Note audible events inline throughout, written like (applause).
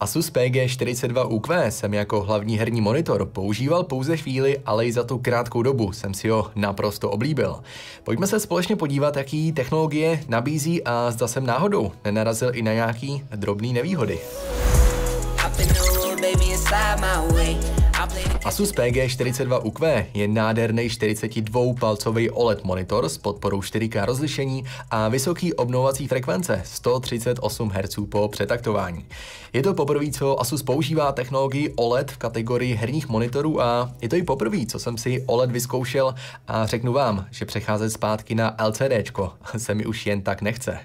Asus PG42UQ jsem jako hlavní herní monitor používal pouze chvíli, ale i za tu krátkou dobu jsem si ho naprosto oblíbil. Pojďme se společně podívat, jaký technologie nabízí a zda jsem náhodou nenarazil i na nějaký drobný nevýhody. I've been old, baby, Asus PG42UQ je nádherný 42-palcový OLED monitor s podporou 4K rozlišení a vysoký obnovací frekvence 138 Hz po přetaktování. Je to poprvé, co Asus používá technologii OLED v kategorii herních monitorů a je to i poprvé, co jsem si OLED vyzkoušel a řeknu vám, že přecházet zpátky na LCD se mi už jen tak nechce.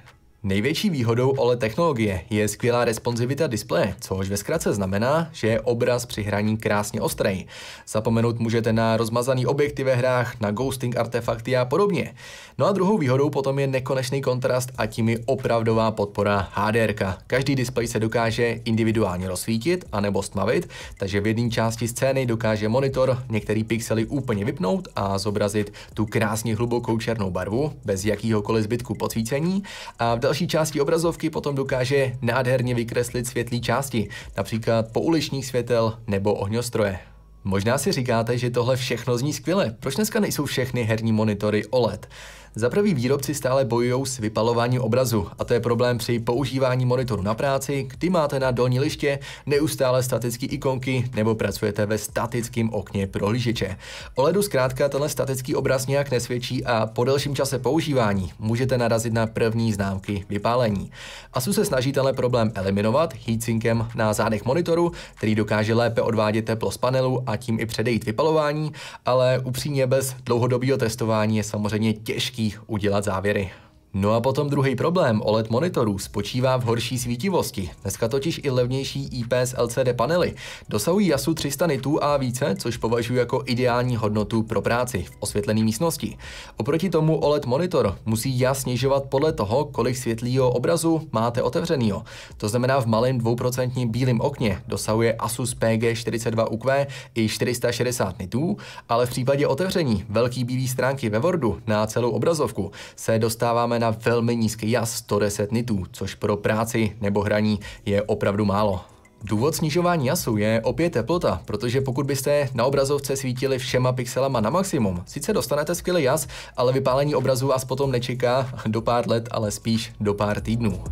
Největší výhodou OLED technologie je skvělá responsivita displeje, což ve zkratce znamená, že je obraz při hraní krásně ostrý. Zapomenout můžete na rozmazaný objekty ve hrách, na ghosting artefakty a podobně. No a druhou výhodou potom je nekonečný kontrast a tím je opravdová podpora HDR. -ka. Každý displej se dokáže individuálně rozsvítit anebo stmavit, takže v jedné části scény dokáže monitor některý pixely úplně vypnout a zobrazit tu krásně hlubokou černou barvu bez jakýhokoliv zbytku podsvícení a v další části obrazovky potom dokáže nádherně vykreslit světlé části, například pouličních světel nebo ohňostroje. Možná si říkáte, že tohle všechno zní skvěle. Proč dneska nejsou všechny herní monitory OLED? Za prvý výrobci stále bojují s vypalováním obrazu a to je problém při používání monitoru na práci, kdy máte na dolní liště neustále statické ikonky nebo pracujete ve statickém okně prohlížeče. O ledu zkrátka tenhle statický obraz nějak nesvědčí a po delším čase používání můžete narazit na první známky vypálení. ASUS se snaží tenhle problém eliminovat heatsinkem na zádech monitoru, který dokáže lépe odvádět teplo z panelu a tím i předejít vypalování, ale upřímně bez dlouhodobého testování je samozřejmě těžký udělat závěry. No a potom druhý problém OLED monitorů spočívá v horší svítivosti. Dneska totiž i levnější IPS LCD panely dosahují jasu 300 nitů a více, což považuji jako ideální hodnotu pro práci v osvětlené místnosti. Oproti tomu OLED monitor musí jas snižovat podle toho, kolik světlého obrazu máte otevřenýho. To znamená v malém 2% bílém okně dosahuje Asus PG42UQ i 460 nitů, ale v případě otevření velký bílý stránky ve Wordu na celou obrazovku se dostáváme na velmi nízký jas 110 nitů, což pro práci nebo hraní je opravdu málo. Důvod snižování jasu je opět teplota, protože pokud byste na obrazovce svítili všema pixelama na maximum, sice dostanete skvělý jas, ale vypálení obrazu vás potom nečeká do pár let, ale spíš do pár týdnů.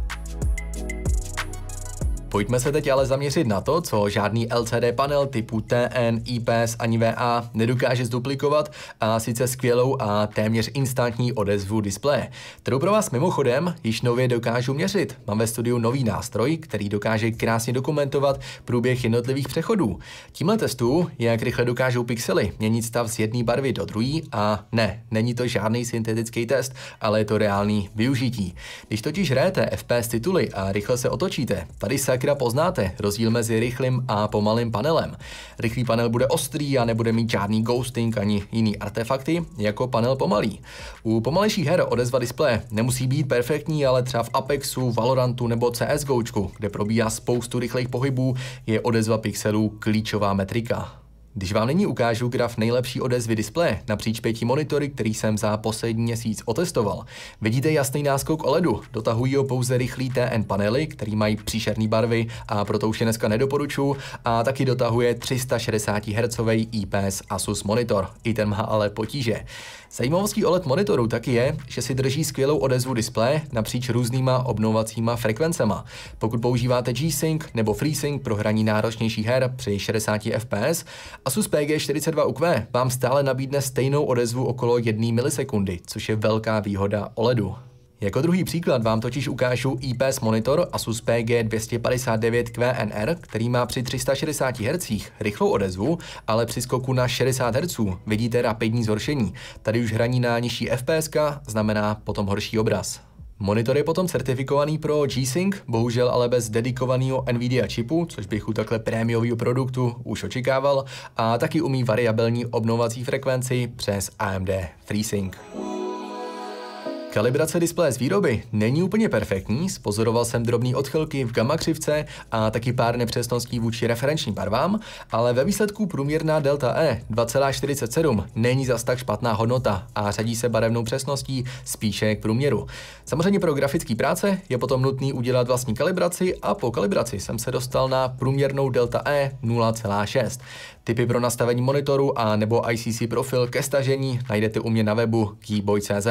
Pojďme se teď ale zaměřit na to, co žádný LCD panel typu TN, IPS ani VA nedokáže zduplikovat, a sice skvělou a téměř instantní odezvu displeje, kterou pro vás mimochodem již nově dokážu měřit. Mám ve studiu nový nástroj, který dokáže krásně dokumentovat průběh jednotlivých přechodů. Tímhle testu je, jak rychle dokážou pixely měnit stav z jedné barvy do druhé a ne, není to žádný syntetický test, ale je to reálný využití. Když totiž hrajete FPS tituly a rychle se otočíte, tady se Takeda poznáte rozdíl mezi rychlým a pomalým panelem. Rychlý panel bude ostrý a nebude mít žádný ghosting ani jiný artefakty, jako panel pomalý. U pomalejších her odezva displeje nemusí být perfektní, ale třeba v Apexu, Valorantu nebo CSGOčku, kde probíhá spoustu rychlých pohybů, je odezva pixelů klíčová metrika. Když vám nyní ukážu graf nejlepší odezvy displeje napříč pěti monitory, který jsem za poslední měsíc otestoval, vidíte jasný náskok OLEDu. Dotahují ho pouze rychlý TN panely, který mají příšerné barvy a proto už je dneska nedoporučuju, a taky dotahuje 360 Hz IPS Asus monitor. I ten má ale potíže. Zajímavostí OLED monitoru taky je, že si drží skvělou odezvu displeje napříč různýma obnovacíma frekvencema. Pokud používáte G-Sync nebo FreeSync pro hraní náročnějších her při 60 fps, Asus PG42UQ vám stále nabídne stejnou odezvu okolo 1 milisekundy, což je velká výhoda OLEDu. Jako druhý příklad vám totiž ukážu IPS monitor Asus PG259QNR, který má při 360 Hz rychlou odezvu, ale při skoku na 60 Hz vidíte rapidní zhoršení. Tady už hraní na nižší FPS znamená potom horší obraz. Monitor je potom certifikovaný pro G-Sync, bohužel ale bez dedikovaného NVIDIA čipu, což bych u takhle prémiového produktu už očekával, a taky umí variabilní obnovací frekvenci přes AMD FreeSync. Kalibrace displeje z výroby není úplně perfektní, spozoroval jsem drobný odchylky v gamma křivce a taky pár nepřesností vůči referenčním barvám, ale ve výsledku průměrná delta E 2,47 není zas tak špatná hodnota a řadí se barevnou přesností spíše k průměru. Samozřejmě pro grafické práce je potom nutný udělat vlastní kalibraci a po kalibraci jsem se dostal na průměrnou delta E 0,6. Typy pro nastavení monitoru a nebo ICC profil ke stažení najdete u mě na webu keyboy.cz.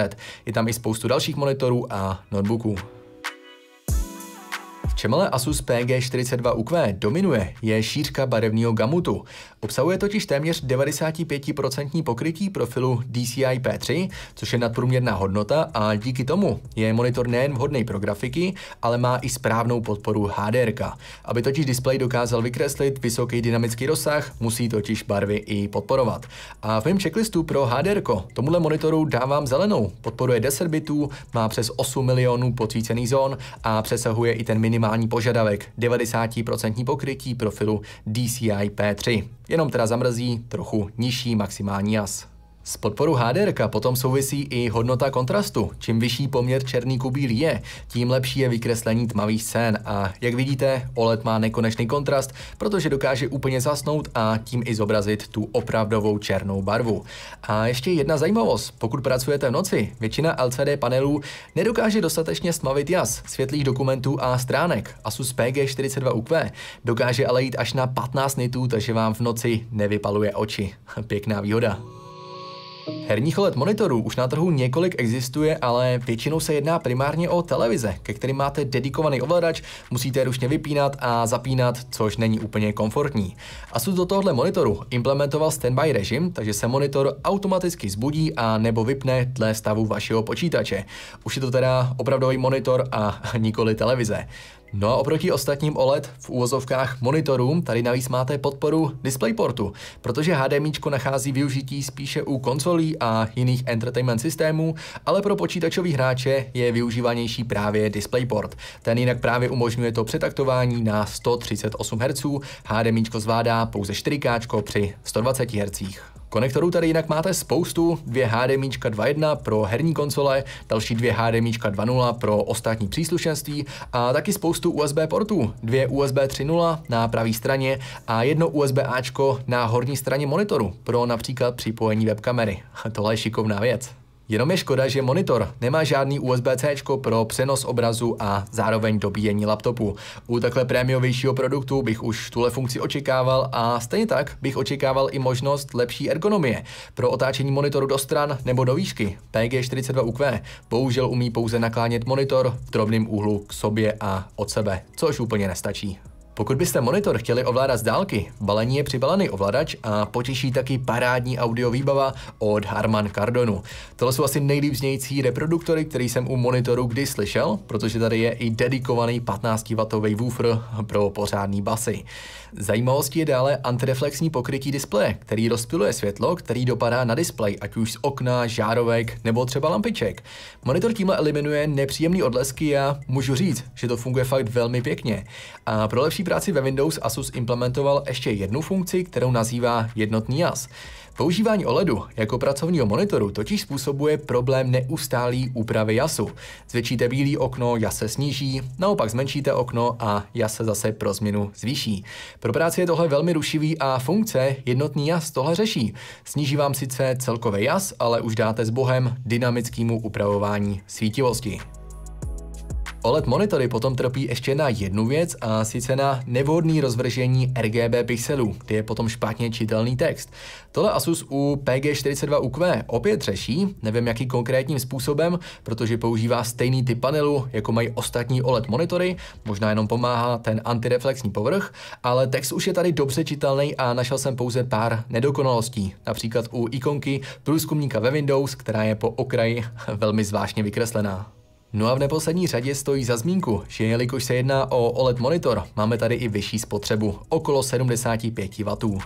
Je tam i spoustu dalších monitorů a notebooků. Čem ale Asus PG42UQ dominuje, je šířka barevného gamutu. Obsahuje totiž téměř 95% pokrytí profilu DCI P3, což je nadprůměrná hodnota a díky tomu je monitor nejen vhodný pro grafiky, ale má i správnou podporu HDR. Aby totiž displej dokázal vykreslit vysoký dynamický rozsah, musí totiž barvy i podporovat. A v mém checklistu pro HDR tomuhle monitoru dávám zelenou, podporuje 10 bitů, má přes 8 milionů podsvícených zón a přesahuje i ten minimální minimální požadavek 90% pokrytí profilu DCI P3. Jenom teda zamrzí trochu nižší maximální jas. S podporu HDR potom souvisí i hodnota kontrastu. Čím vyšší poměr černý bílý je, tím lepší je vykreslení tmavých scén. A jak vidíte, OLED má nekonečný kontrast, protože dokáže úplně zasnout a tím i zobrazit tu opravdovou černou barvu. A ještě jedna zajímavost. Pokud pracujete v noci, většina LCD panelů nedokáže dostatečně stmavit jas, světlých dokumentů a stránek. Asus PG42UQ dokáže ale jít až na 15 nitů, takže vám v noci nevypaluje oči. (laughs) Pěkná výhoda. Herních OLED monitorů už na trhu několik existuje, ale většinou se jedná primárně o televize, ke kterým máte dedikovaný ovladač, musíte ručně vypínat a zapínat, což není úplně komfortní. Asus do tohohle monitoru implementoval standby režim, takže se monitor automaticky zbudí a nebo vypne dle stavu vašeho počítače. Už je to teda opravdový monitor a (laughs) nikoli televize. No a oproti ostatním OLED v úvozovkách monitorům tady navíc máte podporu DisplayPortu, protože HDMI nachází využití spíše u konzolí a jiných entertainment systémů, ale pro počítačový hráče je využívanější právě DisplayPort. Ten jinak právě umožňuje to přetaktování na 138 Hz, HDMI zvládá pouze 4K při 120 Hz. Konektorů tady jinak máte spoustu, dvě HDMI 2.1 pro herní konzole, další dvě HDMI 2.0 pro ostatní příslušenství a taky spoustu USB portů, dvě USB 3.0 na pravé straně a jedno USB Ačko na horní straně monitoru pro například připojení webkamery. (laughs) Tohle je šikovná věc. Jenom je škoda, že monitor nemá žádný USB-C pro přenos obrazu a zároveň dobíjení laptopu. U takhle prémiovějšího produktu bych už tuhle funkci očekával a stejně tak bych očekával i možnost lepší ergonomie pro otáčení monitoru do stran nebo do výšky. PG42UQ bohužel umí pouze naklánět monitor v drobném úhlu k sobě a od sebe, což úplně nestačí. Pokud byste monitor chtěli ovládat z dálky, v balení je přibalený ovladač a potěší taky parádní audio výbava od Harman Kardonu. Tohle jsou asi nejlíp znějící reproduktory, který jsem u monitoru kdy slyšel, protože tady je i dedikovaný 15W woofer pro pořádný basy. Zajímavostí je dále antireflexní pokrytí displeje, který rozpiluje světlo, který dopadá na displej, ať už z okna, žárovek nebo třeba lampiček. Monitor tímhle eliminuje nepříjemné odlesky a můžu říct, že to funguje fakt velmi pěkně. A pro lepší práci ve Windows Asus implementoval ještě jednu funkci, kterou nazývá jednotný jas. Používání OLEDu jako pracovního monitoru totiž způsobuje problém neustálý úpravy jasu. Zvětšíte bílý okno, jas se sníží, naopak zmenšíte okno a jas se zase pro změnu zvýší. Pro práci je tohle velmi rušivý a funkce jednotný jas tohle řeší. Sníží vám sice celkový jas, ale už dáte s bohem dynamickému upravování svítivosti. OLED monitory potom trpí ještě na jednu věc a sice na nevhodný rozvržení RGB pixelů, kde je potom špatně čitelný text. Tohle Asus u PG42UQ opět řeší, nevím jaký konkrétním způsobem, protože používá stejný typ panelu, jako mají ostatní OLED monitory, možná jenom pomáhá ten antireflexní povrch, ale text už je tady dobře čitelný a našel jsem pouze pár nedokonalostí, například u ikonky průzkumníka ve Windows, která je po okraji (laughs) velmi zvláštně vykreslená. No a v neposlední řadě stojí za zmínku, že jelikož se jedná o OLED monitor, máme tady i vyšší spotřebu, okolo 75 W.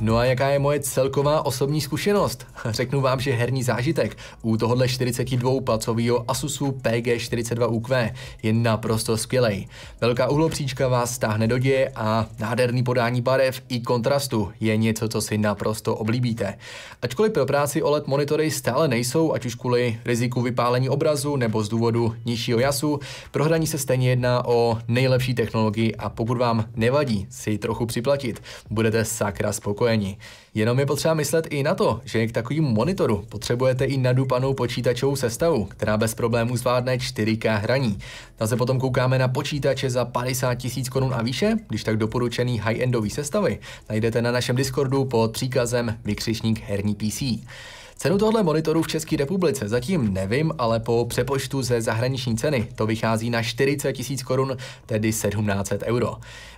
No a jaká je moje celková osobní zkušenost? (laughs) Řeknu vám, že herní zážitek u tohohle 42 palcového Asusu PG42UQ je naprosto skvělý. Velká uhlopříčka vás stáhne do děje a nádherný podání barev i kontrastu je něco, co si naprosto oblíbíte. Ačkoliv pro práci OLED monitory stále nejsou, ať už kvůli riziku vypálení obrazu nebo z důvodu nižšího jasu, pro hraní se stejně jedná o nejlepší technologii a pokud vám nevadí si ji trochu připlatit, budete sakra spokojení připojení. Jenom je potřeba myslet i na to, že k takovému monitoru potřebujete i nadupanou počítačovou sestavu, která bez problémů zvládne 4K hraní. Na se potom koukáme na počítače za 50 tisíc korun a výše, když tak doporučený high-endový sestavy najdete na našem Discordu pod příkazem Vykřišník herní PC. Cenu tohle monitoru v České republice zatím nevím, ale po přepočtu ze zahraniční ceny to vychází na 40 tisíc korun, tedy 1700 euro.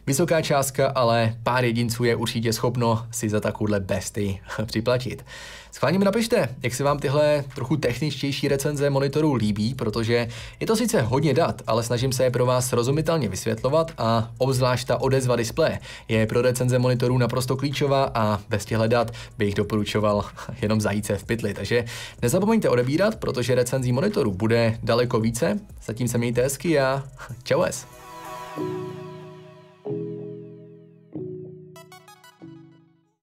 Vysoká částka, ale pár jedinců je určitě schopno si za takovouhle besty (laughs) připlatit. Schválně mi napište, jak se vám tyhle trochu techničtější recenze monitorů líbí, protože je to sice hodně dat, ale snažím se je pro vás rozumitelně vysvětlovat a obzvlášť ta odezva displeje je pro recenze monitorů naprosto klíčová a bez těchto dat bych doporučoval (laughs) jenom zajít se v pytli. Takže nezapomeňte odebírat, protože recenzí monitorů bude daleko více. Zatím se mějte hezky a čau es. thank you